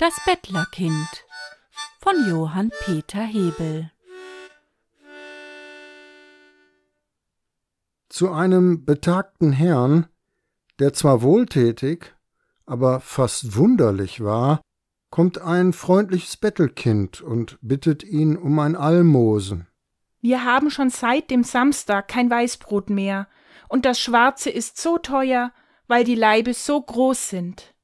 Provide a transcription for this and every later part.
Das Bettlerkind von Johann Peter Hebel Zu einem betagten Herrn, der zwar wohltätig, aber fast wunderlich war, kommt ein freundliches Bettelkind und bittet ihn um ein Almosen. Wir haben schon seit dem Samstag kein Weißbrot mehr, und das Schwarze ist so teuer, weil die Leibe so groß sind.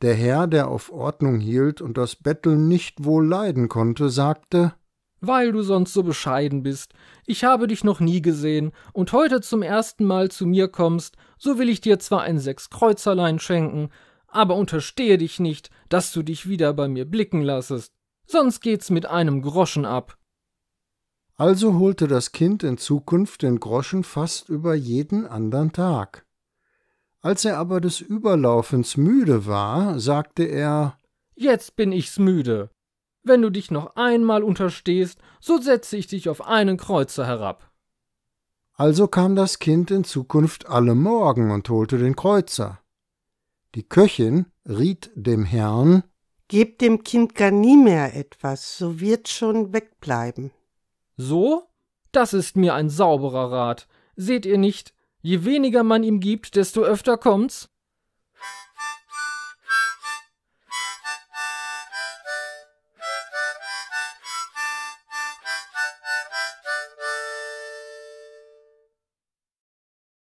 Der Herr, der auf Ordnung hielt und das Betteln nicht wohl leiden konnte, sagte Weil du sonst so bescheiden bist, ich habe dich noch nie gesehen und heute zum ersten Mal zu mir kommst, so will ich dir zwar ein Sechskreuzerlein schenken, aber unterstehe dich nicht, dass du dich wieder bei mir blicken lassest, sonst geht's mit einem Groschen ab. Also holte das Kind in Zukunft den Groschen fast über jeden andern Tag. Als er aber des Überlaufens müde war, sagte er Jetzt bin ich's müde. Wenn du dich noch einmal unterstehst, so setze ich dich auf einen Kreuzer herab. Also kam das Kind in Zukunft alle Morgen und holte den Kreuzer. Die Köchin riet dem Herrn Gebt dem Kind gar nie mehr etwas, so wird schon wegbleiben. So? Das ist mir ein sauberer Rat. Seht ihr nicht, Je weniger man ihm gibt, desto öfter kommt's.